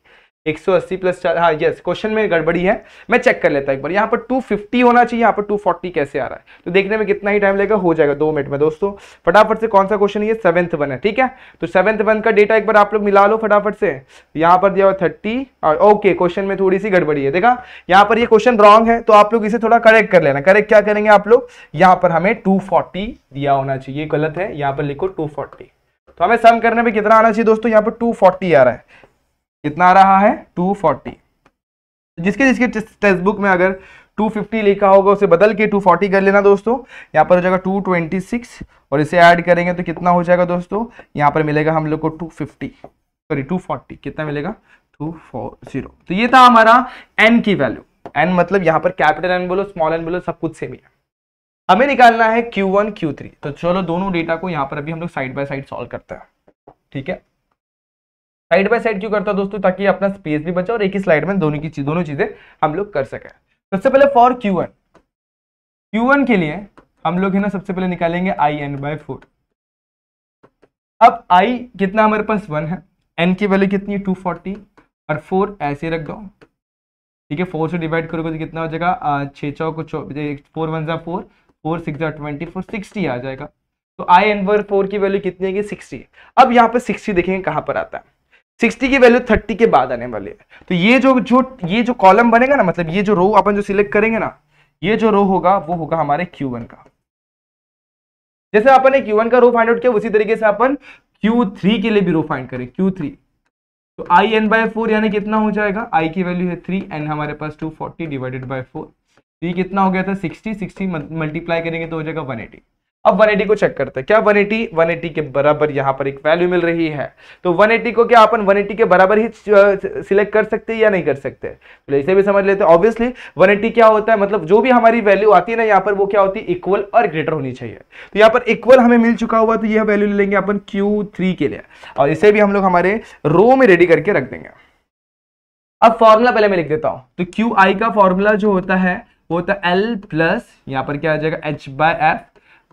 एक सौ अस्सी प्लस चार हाँ यस क्वेश्चन में गड़बड़ी है मैं चेक कर लेता एक बार यहाँ पर 250 होना चाहिए यहाँ पर 240 कैसे आ रहा है तो देखने में कितना ही टाइम लगेगा हो जाएगा दो मिनट में दोस्तों फटाफट से कौन सा क्वेश्चन ये सेवंथ वन है ठीक है तो सेवंथ वन का डेटा एक बार आप लोग मिला लो फटाफट से यहाँ पर दिया हुआ थर्टी और ओके क्वेश्चन में थोड़ी सी गड़बड़ी है देखा यहाँ पर ये क्वेश्चन रॉन्ग है तो आप लोग इसे थोड़ा करेक्ट कर लेना करेक्ट क्या करेंगे आप लोग यहाँ पर हमें टू दिया होना चाहिए गलत है यहाँ पर लिखो टू तो हमें सम करने में कितना आना चाहिए दोस्तों यहाँ पर टू आ रहा है कितना आ रहा है 240 जिसके जिसके टेक्स्ट बुक में अगर 250 लिखा होगा उसे बदल के 240 कर लेना दोस्तों यहाँ पर हो जाएगा 226 और इसे ऐड करेंगे तो कितना हो जाएगा दोस्तों यहाँ पर मिलेगा हम लोग को 250 सॉरी 240 कितना मिलेगा 240 तो ये था हमारा एन की वैल्यू एन मतलब यहाँ पर कैपिटल एन बोलो स्मॉल एन बोलो सब कुछ सेम ही है हमें निकालना है Q1, Q3 तो चलो दोनों डेटा को यहाँ पर अभी हम लोग साइड बाय साइड सॉल्व करते हैं ठीक है साइड बाय साइड क्यों करता है दोस्तों ताकि अपना स्पेस भी बचा और एक ही स्लाइड में दोनों की चीज़, दोनों चीज़ें हम लोग कर सके सबसे पहले for Q one Q one के लिए हम लोग है ना सबसे पहले निकालेंगे आई एन बाय फोर अब आई कितना हमारे पास वन है एन की वैल्यू कितनी टू फोर्टी और फोर ऐसे रख दो ठीक है फोर से डिवाइड करोगे तो कितना हो जाएगा छः चौ को चौ फोर वन ज़ा फोर फोर सिक्स ज़ा ट्वेंटी फोर सिक्सटी आ जाएगा तो आई एन बाय फोर की वैल्यू कितनी है सिक्सटी अब यहाँ पर सिक्सटी देखेंगे कहाँ पर आता है 60 की वैल्यू 30 के बाद आने वाली है तो ये जो जो ये जो कॉलम बनेगा ना मतलब ये जो रो अपन जो सिलेक्ट करेंगे ना ये जो रो होगा वो होगा हमारे Q1 का जैसे अपन क्यू वन का रो फाइंड आउट किया उसी तरीके से अपन Q3 के लिए भी रो फाइंड करें Q3 तो आई एन बाय फोर यानी कितना हो जाएगा आई की वैल्यू है थ्री एन हमारे पास two forty divided by four three कितना हो गया था सिक्सटी सिक्सटी मल्टीप्लाई करेंगे तो हो जाएगा वन एटी अब 180 को चेक करते हैं क्या 180 180 के बराबर यहाँ पर एक वैल्यू मिल रही है तो 180 को क्या अपन 180 के बराबर ही सिलेक्ट कर सकते हैं या नहीं कर सकते तो इसे भी समझ लेते हैं ऑब्वियसली 180 क्या होता है मतलब जो भी हमारी वैल्यू आती है ना यहाँ पर वो क्या होती है इक्वल और ग्रेटर होनी चाहिए तो यहाँ पर इक्वल हमें मिल चुका हुआ तो यह वैल्यू ले लेंगे अपन क्यू के लिए और इसे भी हम लोग हमारे रो में रेडी करके रख देंगे अब फॉर्मूला पहले मैं लिख देता हूँ तो क्यू आई का फॉर्मूला जो होता है वो होता है एल प्लस यहाँ पर क्या आ जाएगा एच बाय एफ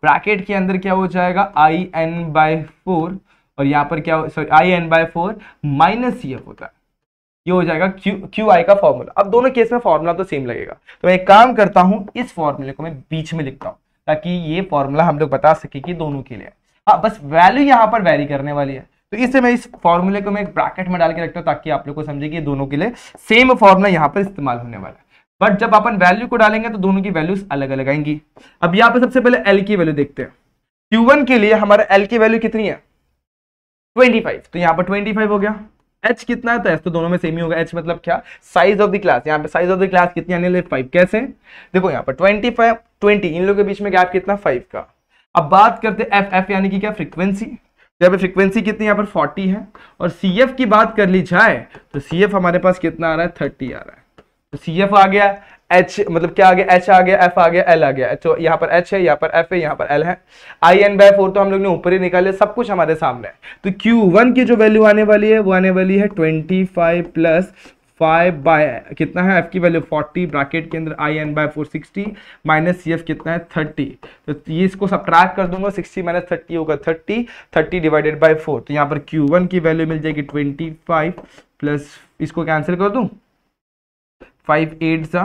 ब्रैकेट के अंदर क्या हो जाएगा आई एन बाय फोर और यहाँ पर क्या sorry I N by four minus C F होता है ये हो जाएगा क्यू क्यू आई का फॉर्मूला अब दोनों केस में फॉर्मूला तो सेम लगेगा तो मैं एक काम करता हूँ इस फॉर्मूले को मैं बीच में लिखता हूँ ताकि ये फॉर्मूला हम लोग बता सके कि दोनों के लिए हाँ बस वैल्यू यहाँ पर वैरी करने वाली है तो इससे मैं इस फॉर्मूले को मैं एक ब्रैकेट में डाल के रखता हूँ ताकि आप लोग को समझे कि दोनों के लिए सेम फॉर्मूला यहाँ पर इस्तेमाल होने वाला है बट जब अपन वैल्यू को डालेंगे तो दोनों की वैल्यूज अलग अलग आएंगी अब यहाँ पे सबसे पहले एल की वैल्यू देखते हैं Q1 के लिए हमारा एल की वैल्यू कितनी है फाइव तो यहाँ पर फाइव हो गया एच कितना है तो एस तो दोनों में सेम ही होगा एच मतलब क्या साइज ऑफ द क्लास यहाँ पे साइज ऑफ द क्लास कितनी आने लगे फाइव कैसे देखो यहाँ पर ट्वेंटी फाइव ट्वेंटी इन लोगों के बीच में गैप कितना फाइव का अब बात करते हैं एफ एफ यानी कि क्या फ्रिक्वेंसी तो यहाँ पे फ्रिक्वेंसी कितनी यहाँ पर फोर्टी है और सी एफ की बात कर ली जाए तो सी एफ हमारे पास कितना आ रहा है थर्टी आ रहा है सी तो एफ आ गया एच मतलब क्या आ गया एच आ गया एफ आ गया एल आ गया तो यहाँ पर एच है यहाँ पर एफ है यहाँ पर एल है आई एन बाय फोर तो हम लोग ने ऊपर ही निकाले सब कुछ हमारे सामने है तो क्यू वन की जो वैल्यू आने वाली है वो आने वाली है twenty five plus five by कितना है एफ की वैल्यू फोर्टी ब्रैकेट के अंदर I N by four sixty minus C F कितना है थर्टी तो ये इसको सब ट्रैक कर दूंगा सिक्सटी माइनस थर्टी होगा thirty thirty divided by four तो यहाँ पर क्यू वन की वैल्यू मिल जाएगी ट्वेंटी फाइव प्लस इसको कैंसिल कर दूँ फाइव एट सा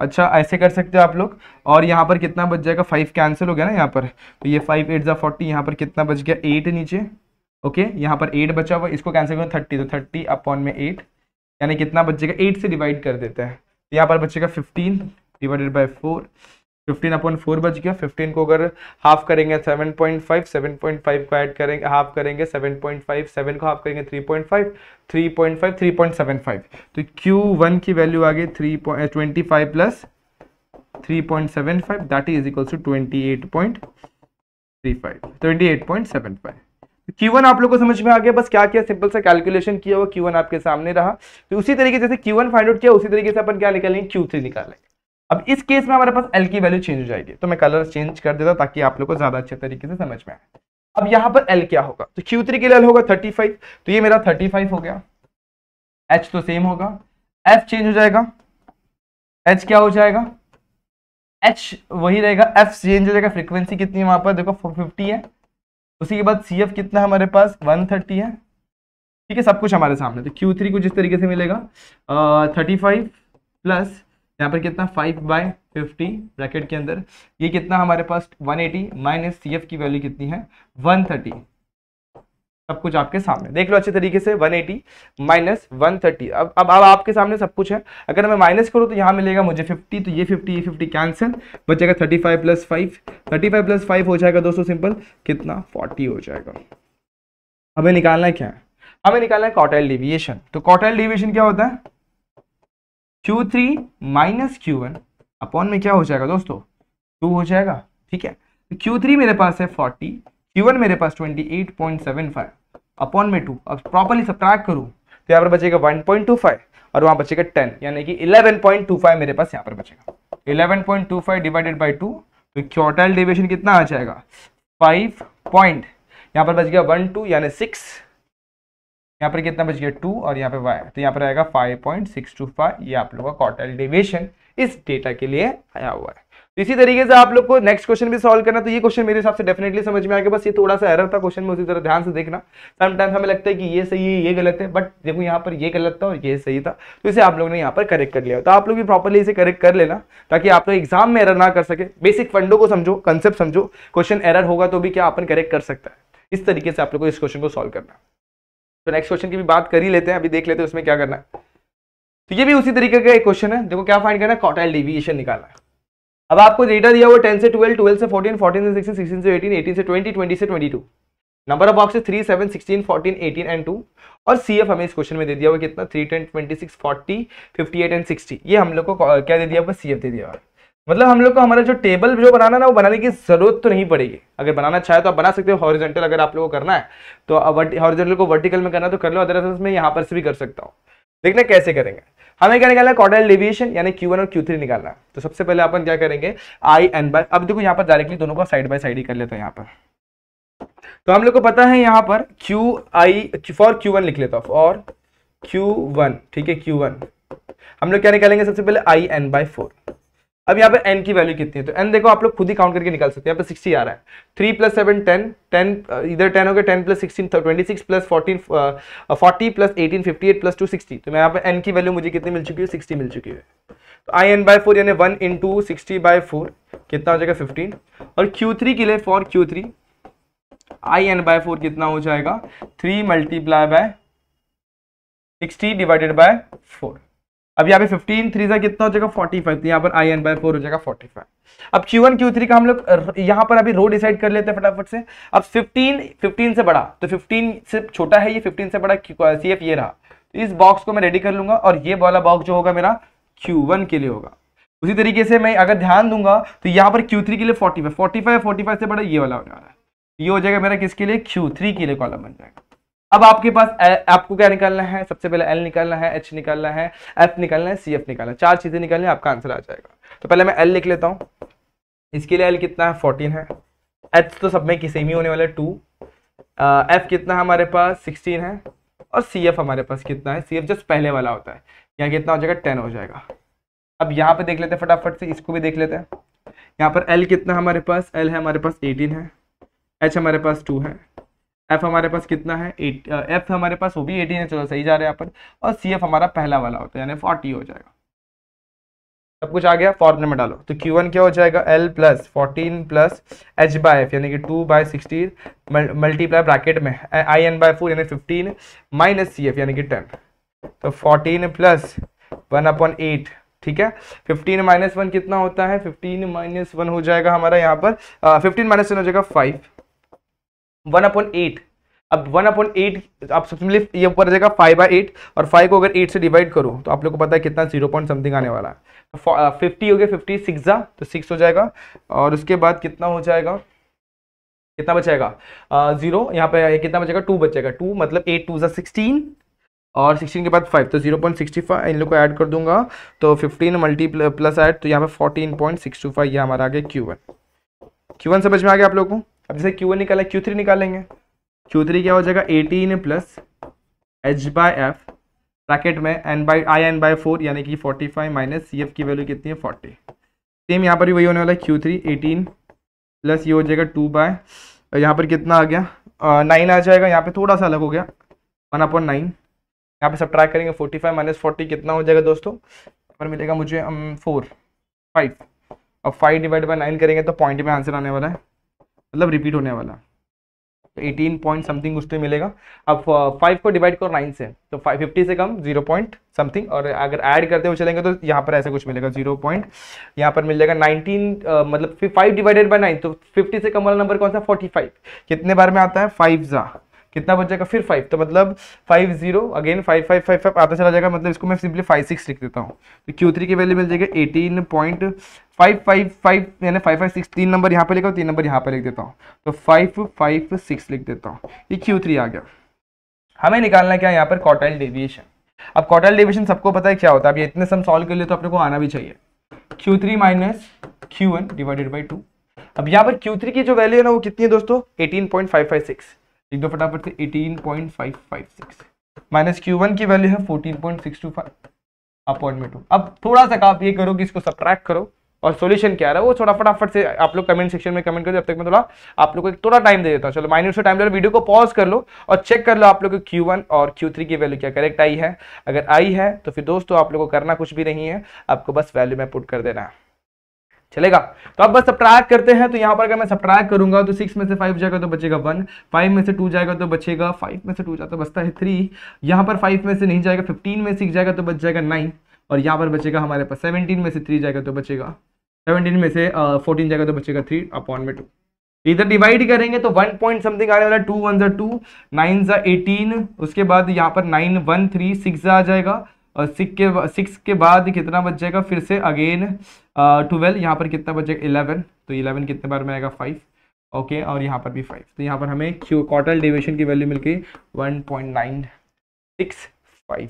अच्छा ऐसे कर सकते हो आप लोग और यहाँ पर कितना बच जाएगा फाइव कैंसिल हो गया ना यहाँ पर तो ये फाइव एट ज़ा फोर्टी यहाँ पर कितना बच गया एट नीचे ओके यहाँ पर एट बचा हुआ इसको कैंसिल करो थर्टी तो थर्टी अपॉन में एट यानी कितना बचेगा एट से डिवाइड कर देते हैं तो यहाँ पर बचेगा fifteen divided by four fifteen upon four बच गया फिफ्टीन को अगर हाफ करेंगे seven point five seven point five को ऐड करेंगे हाफ करेंगे सेवन पॉइंट फाइव सेवन को हाफ करेंगे three point five three point five three point seven five तो क्यू वन की वैल्यू आ गई three point twenty five plus three point seven five that is equals to twenty eight point three five twenty eight point seven five Q1 आप लोगों को समझ में आ गया बस क्या किया सिंपल सा कैलकुलेशन किया वो Q1 आपके सामने रहा तो उसी तरीके जैसे Q1 फाइंड आउट किया उसी तरीके से अपन क्या निकालेंगे Q3 निकालेंगे अब इस केस में हमारे पास एल की वैल्यू चेंज हो जाएगी तो मैं कलर चेंज कर देता ताकि आप लोग को ज्यादा अच्छे तरीके से समझ में आए अब यहाँ पर एल क्या होगा तो क्यू थ्री के लिए एल होगा थर्टी फाइव तो ये मेरा थर्टी फाइव हो गया एच तो सेम होगा एफ चेंज हो जाएगा एच क्या हो जाएगा एच वही रहेगा एफ चेंज हो जाएगा फ्रीक्वेंसी कितनी है वहां पर देखो फोर फिफ्टी है उसी के बाद सी एफ कितना हमारे पास वन थर्टी है ठीक है सब कुछ हमारे सामने तो क्यू थ्री को जिस तरीके से मिलेगा थर्टी फाइव प्लस यहाँ पर कितना फाइव बाई फिफ्टी ब्रैकेट के अंदर ये कितना हमारे पास one eighty minus C F की वैल्यू कितनी है वन थर्टी सब कुछ आपके सामने देख लो अच्छे तरीके से 180 एटी माइनस वन अब अब अब आपके सामने सब कुछ है अगर मैं माइनस करूँ तो यहाँ मिलेगा मुझे 50 तो ये 50 ये 50 कैंसिल बचेगा 35 five plus five thirty five plus five हो जाएगा दोस्तों सिंपल कितना फोर्टी हो जाएगा हमें निकालना क्या है हमें निकालना है कॉटाइल डिविएशन तो कॉटाइल डिविएशन क्या होता है Q three minus Q one upon में क्या हो जाएगा दोस्तों टू हो जाएगा ठीक है तो क्यू थ्री मेरे पास है फोर्टी क्यू वन मेरे पास twenty eight point seven five upon में टू अब प्रॉपरली सब्ट्रैक्ट करूँ तो यहाँ पर बचेगा वन पॉइंट टू फाइव और वहाँ बचेगा टेन यानी कि इलेवन पॉइंट टू फाइव मेरे पास यहाँ पर बचेगा eleven point two five divided by two तो क्योटाइल डिविजन कितना आ जाएगा फाइव पॉइंट यहाँ पर बच गया वन टू यानी सिक्स यहाँ पर कितना बच गया टू और यहाँ पे वाई तो यहाँ पर आएगा five point six two five ये आप लोगों का क्वार्टर डेविएशन इस डेटा के लिए आया हुआ है तो इसी तरीके से आप लोग को नेक्स्ट क्वेश्चन भी सॉल्व करना तो ये क्वेश्चन मेरे हिसाब से डेफिनेटली समझ में आ गया बस ये थोड़ा सा एरर था क्वेश्चन में उसी तरह ध्यान से देखना समटाइम्स हमें लगता है कि ये सही है ये गलत है बट देखो यहाँ पर ये गलत था और ये सही था तो इसे आप लोग ने यहाँ पर करेक्ट कर लिया तो आप लोग भी प्रॉपरली इसे करेक्ट कर लेना ताकि आप लोग एग्जाम में एरर ना कर सके बेसिक फंडो को समझो कंसेप्ट समझो क्वेश्चन एरर होगा तो भी क्या अपन करेक्ट कर सकता है इस तरीके से आप लोग को इस क्वेश्चन को सॉल्व करना तो नेक्स्ट क्वेश्चन की भी बात कर ही लेते हैं अभी देख लेते हैं उसमें क्या करना है तो ये भी उसी तरीके का एक क्वेश्चन है देखो क्या फाइंड करना है कॉटाइल डिविएशन निकालना है अब आपको डेटा दिया हुआ 10 से 12, 12 से 14, 14 से 16, 16 से 18, 18 से 20, 20 से 22 नंबर ऑफ बॉक्सेस 3, 7, 16, 14, 18 एंड 2 और सीएफ हमें इस क्वेश्चन में दे दिया हुआ कितना 3, 10, 26, 40, 58 एंड 60 ये हम लोग को क्या दे दिया हुआ सीएफ दे दिया हुआ मतलब हम लोग को हमारा जो टेबल जो बनाना ना वो बनाने की ज़रूरत तो नहीं पड़ेगी अगर बनाना चाहे अच्छा तो आप बना सकते हो हॉरिजेंटल अगर आप लोगों को करना है तो हॉरिजेंटल को वर्टिकल में करना तो कर लो अदर मैं यहाँ पर से भी कर सकता हूँ देखना कैसे करेंगे हमें क्या निकालना है क्वाड्रल डेविएशन यानी Q1 और Q3 निकालना है तो सबसे पहले अपन क्या करेंगे आई एन बाय अब देखो यहाँ पर डायरेक्टली दोनों को साइड बाय साइड ही कर लेते हैं यहाँ पर तो हम लोग को पता है यहाँ पर Q आई फॉर Q1 लिख लेता हूँ और Q1 ठीक है Q1 हम लोग क्या निकालेंगे सबसे पहले आई एन बाय फोर अब यहाँ पे एन की वैल्यू कितनी है तो एन देखो आप लोग खुद ही काउंट करके निकाल सकते हैं यहाँ पे सिक्सटी आ रहा है three plus seven ten ten इधर टेन हो गया ten plus sixteen twenty six plus fourteen forty plus eighteen fifty eight plus two sixty तो मैं यहाँ पे एन की वैल्यू मुझे कितनी मिल चुकी है सिक्सटी मिल चुकी है तो आई एन बाय फोर यानी one into sixty by four कितना हो जाएगा फिफ्टीन और क्यू थ्री के लिए for Q three I N by four कितना हो जाएगा three multiply by sixty divided by four अब यहाँ पे फिफ्टीन थ्री सा कितना हो जाएगा फोर्टी तो फाइव यहाँ पर आई एन बाई फोर हो जाएगा फोर्टी फाइव अब क्यू वन क्यू थ्री का हम लोग यहाँ पर अभी रो डिसाइड कर लेते हैं फटाफट से अब फिफ्टीन फिफ्टीन से बड़ा तो फिफ्टीन से छोटा है ये फिफ्टीन से बड़ा सी एफ ये रहा तो इस बॉक्स को मैं रेडी कर लूंगा और ये वाला बॉक्स जो होगा मेरा क्यू वन के लिए होगा उसी तरीके से मैं अगर ध्यान दूंगा तो यहाँ पर क्यू थ्री के लिए forty five forty five forty five से बड़ा ये वाला जा रहा है ये हो जाएगा मेरा किसके लिए क्यू थ्री के लिए कॉलम बन जाएगा अब आपके पास आपको क्या निकालना है सबसे पहले एल निकालना है एच निकालना है एफ निकालना है सी एफ निकालना है चार चीज़ें निकालनी है आपका आंसर आ जाएगा तो पहले मैं एल लिख लेता हूँ इसके लिए एल कितना है फोर्टीन है एच तो सब में सेम ही होने वाला है टू एफ कितना है हमारे पास सिक्सटीन है और सी एफ हमारे पास कितना है सी एफ जस्ट पहले वाला होता है यहाँ कितना हो जाएगा टेन हो जाएगा अब यहाँ पे देख लेते हैं फटाफट से इसको भी देख लेते हैं यहाँ पर एल कितना हमारे पास एल है हमारे पास एटीन है एच हमारे पास टू है एफ हमारे पास कितना है एट एफ uh, हमारे पास वो भी एटीन है चलो सही जा रहा है यहाँ पर और सी एफ हमारा पहला वाला होता है यानी फोर्टी हो जाएगा सब कुछ आ गया फॉर्मूले में डालो तो क्यू वन क्या हो जाएगा L plus fourteen plus H by F यानी कि two by sixteen multiply bracket में आई एन बाय फोर यानी फिफ्टीन माइनस सी एफ यानी कि टेन तो fourteen plus one upon eight ठीक है फिफ्टीन माइनस वन कितना होता है फिफ्टीन माइनस वन हो जाएगा हमारा यहाँ पर फिफ्टीन माइनस वन हो जाएगा फाइव वन अपॉइंट एट अब वन अपॉइंट एट आप सबसे पहले ये ऊपर आ जाएगा फाइव बाई एट और फाइव को अगर एट से डिवाइड करो तो आप लोग को पता है कितना जीरो पॉइंट समथिंग आने वाला है फिफ्टी uh, हो गया फिफ्टी सिक्स जा तो सिक्स हो जाएगा और उसके बाद कितना हो जाएगा कितना बचेगा जीरो uh, यहाँ पे कितना बचेगा टू बचेगा टू मतलब एट टू ज़ा सिक्सटीन और सिक्सटीन के बाद फाइव तो जीरो पॉइंट सिक्सटी फाइव इन लोग को ऐड कर दूंगा तो फिफ्टीन मल्टीप्लस प्लस ऐड तो यहाँ पे fourteen point six two five ये हमारा आ गया क्यू वन क्यू वन समझ में आ गया आप लोगों को अब जैसे क्यू वन निकाला क्यू थ्री निकालेंगे क्यू थ्री क्या हो जाएगा eighteen plus H by F bracket में N by I N by four यानी कि forty five minus C F की वैल्यू कितनी है फोर्टी सेम यहाँ पर भी वही होने वाला है क्यू थ्री एटीन प्लस ये हो जाएगा टू बाय यहाँ पर कितना आ गया नाइन आ जाएगा यहाँ पर थोड़ा सा अलग हो गया वन अपॉन नाइन यहाँ पर सब ट्राई करेंगे फोर्टी फाइव माइनस फोर्टी कितना हो जाएगा दोस्तों पर मिलेगा मुझे फोर फाइव अब फाइव डिवाइड बाई नाइन करेंगे तो पॉइंट में आंसर आने वाला है मतलब रिपीट होने वाला तो एटीन पॉइंट समथिंग उस मिलेगा अब फाइव uh, को डिवाइड करो नाइन से तो फाइव फिफ्टी से कम जीरो पॉइंट समथिंग और अगर ऐड करते हुए चलेंगे तो यहाँ पर ऐसा कुछ मिलेगा जीरो पॉइंट यहाँ पर मिल जाएगा नाइनटीन uh, मतलब फाइव डिवाइडेड बाई नाइन तो फिफ्टी से कम वाला नंबर कौन सा फोर्टी फाइव कितने बार में आता है फाइव ज़ा कितना बच जाएगा फिर फाइव तो मतलब five zero again five five five five आता चला जाएगा मतलब इसको मैं सिंपली फाइव सिक्स लिख देता हूँ तो क्यू थ्री की वैल्यू मिल जाएगी eighteen point five five five यानी फाइव फाइव सिक्स तीन नंबर यहाँ पर लिखा तीन नंबर यहाँ पर लिख देता हूँ तो फाइव फाइव सिक्स लिख देता हूँ ये क्यू थ्री आ गया हमें निकालना क्या है यहाँ पर कॉटाइल डेविएशन अब कॉटाइल डेविएशन सबको पता है क्या होता है अब इतने सम सॉल्व कर लिए तो अपने को आना भी चाहिए Q three minus Q divided by two अब यहाँ पर Q3 की जो वैल्यू है ना वो कितनी है दोस्तों 18.556 लिख दो फटाफट से 18.556 माइनस क्यू वन की वैल्यू है 14.625 अपॉन में टू अब थोड़ा सा आप ये करो कि इसको सब्ट्रैक्ट करो और सॉल्यूशन क्या रहा है वो थोड़ा फटाफट से आप लोग कमेंट सेक्शन में कमेंट कर जब तक मैं थोड़ा आप लोग को थोड़ा टाइम दे देता हूँ चलो माइनस से टाइम दे वीडियो को पॉज कर लो और चेक कर लो आप लोग क्यू वन और क्यू थ्री की वैल्यू क्या करेक्ट आई है अगर आई है तो फिर दोस्तों आप लोग को करना कुछ भी नहीं है आपको बस वैल्यू में पुट कर देना है चलेगा तो अब बस सब्ट्रैक करते हैं तो यहाँ पर अगर मैं सब्ट्रैक करूंगा तो सिक्स में से फाइव जाएगा तो बचेगा वन फाइव में से टू जाएगा तो बचेगा फाइव में से टू जाता तो बचता है थ्री यहाँ पर फाइव में से नहीं जाएगा फिफ्टीन में सिक्स जाएगा तो बच जाएगा नाइन और यहाँ पर बचेगा हमारे पास सेवनटीन में से थ्री जाएगा तो बचेगा सेवनटीन में से फोर्टीन जाएगा तो बचेगा थ्री अपॉन में टू इधर डिवाइड करेंगे तो वन पॉइंट समथिंग आने वाला टू वन जो टू नाइन जो एटीन उसके बाद यहाँ पर नाइन वन थ्री सिक्स आ जाएगा और सिक्स के सिक्स के बाद कितना बच जाएगा फिर से अगेन ट्वेल्व यहाँ पर कितना बच जाएगा इलेवन तो इलेवन कितने बार में आएगा फाइव ओके और यहाँ पर भी फाइव तो यहाँ पर हमें क्यू क्वार्टर डिवेशन की वैल्यू मिल गई one point nine six five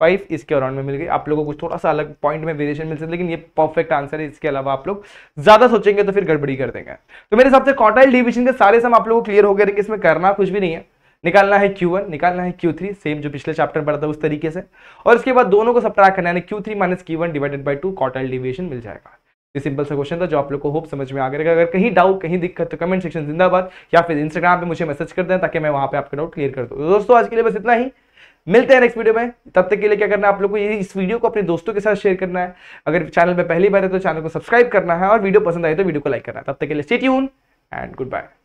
five इसके अराउंड में मिल गई आप लोगों को कुछ थोड़ा सा अलग पॉइंट में वेरिएशन मिल सकता है लेकिन ये परफेक्ट आंसर है इसके अलावा आप लोग ज्यादा सोचेंगे तो फिर गड़बड़ी कर देंगे तो मेरे हिसाब से क्वार्टल डिविजन के सारे सम आप लोगों को क्लियर हो गए इसमें करना कुछ भी नहीं है निकालना है Q1 निकालना है Q3 सेम जो पिछले चैप्टर में पढ़ा था उस तरीके से और इसके बाद दोनों को सब्ट्रैक्ट करना है Q3 थ्री माइनस की divided by two quartile deviation मिल जाएगा ये सिंपल सा क्वेश्चन था जो आप लोग को होप समझ में आ गया अगर कहीं डाउट कहीं दिक्कत तो कमेंट सेक्शन जिंदाबाद या फिर इंस्टाग्राम पे मुझे मैसेज कर दें ताकि मैं वहाँ पे आपका डाउट क्लियर कर दूँ तो दोस्तों आज के लिए बस इतना ही मिलते हैं नेक्स्ट वीडियो में तब तक के लिए क्या करना है आप लोग को ये इस वीडियो को अपने दोस्तों के साथ शेयर करना है अगर चैनल पर पहली बार है तो चैनल को सब्सक्राइब करना है और वीडियो पसंद आए तो वीडियो को लाइक करना है तब तक के लिए stay tuned and good bye